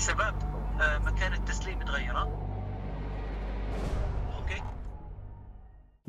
شباب آه، مكان التسليم تغيره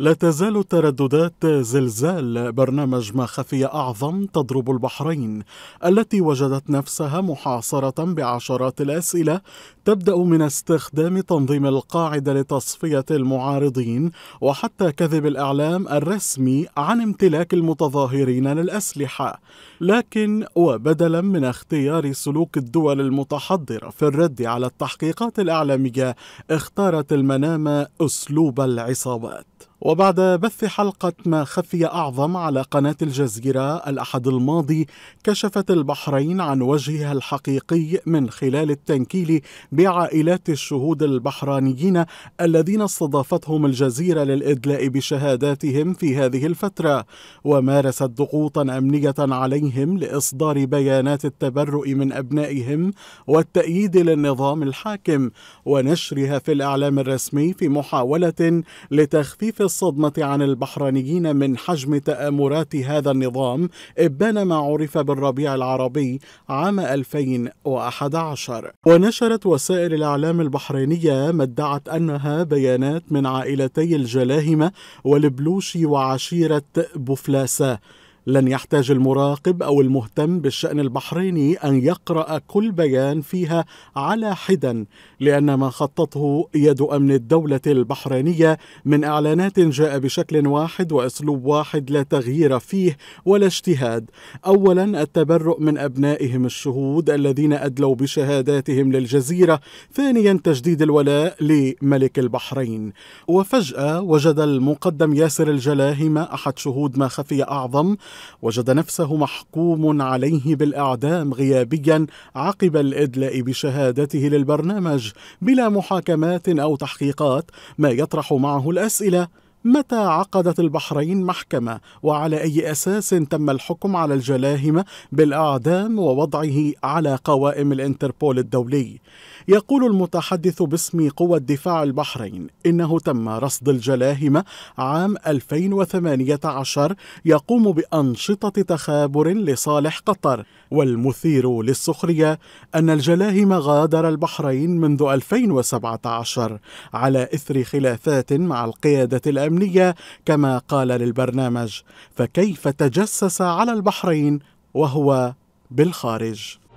لا تزال ترددات زلزال برنامج ما خفي أعظم تضرب البحرين التي وجدت نفسها محاصرة بعشرات الأسئلة تبدأ من استخدام تنظيم القاعدة لتصفية المعارضين وحتى كذب الإعلام الرسمي عن امتلاك المتظاهرين للأسلحة لكن وبدلا من اختيار سلوك الدول المتحضرة في الرد على التحقيقات الإعلامية اختارت المنامه أسلوب العصابات وبعد بث حلقة ما خفي أعظم على قناة الجزيرة الأحد الماضي كشفت البحرين عن وجهها الحقيقي من خلال التنكيل بعائلات الشهود البحرانيين الذين استضافتهم الجزيرة للإدلاء بشهاداتهم في هذه الفترة ومارست ضغوطا أمنية عليهم لإصدار بيانات التبرؤ من أبنائهم والتأييد للنظام الحاكم ونشرها في الإعلام الرسمي في محاولة لتخفيف الصدمة عن البحرينيين من حجم تآمرات هذا النظام إبان ما عرف بالربيع العربي عام 2011 ونشرت وسائل الإعلام البحرينية ما ادعت أنها بيانات من عائلتي الجلاهمة والبلوشي وعشيرة بوفلاسة لن يحتاج المراقب او المهتم بالشان البحريني ان يقرا كل بيان فيها على حدا لان ما خطته يد امن الدوله البحرينيه من اعلانات جاء بشكل واحد واسلوب واحد لا تغيير فيه ولا اجتهاد اولا التبرؤ من ابنائهم الشهود الذين ادلوا بشهاداتهم للجزيره ثانيا تجديد الولاء لملك البحرين وفجاه وجد المقدم ياسر الجلاهمه احد شهود ما خفي اعظم وجد نفسه محكوم عليه بالإعدام غيابيا عقب الإدلاء بشهادته للبرنامج بلا محاكمات أو تحقيقات ما يطرح معه الأسئلة متى عقدت البحرين محكمة وعلى أي أساس تم الحكم على الجلاهمة بالإعدام ووضعه على قوائم الانتربول الدولي؟ يقول المتحدث باسم قوى الدفاع البحرين إنه تم رصد الجلاهمة عام 2018 يقوم بأنشطة تخابر لصالح قطر والمثير للسخرية أن الجلاهم غادر البحرين منذ 2017 على إثر خلافات مع القيادة الأمريكية الأمنية كما قال للبرنامج فكيف تجسس على البحرين وهو بالخارج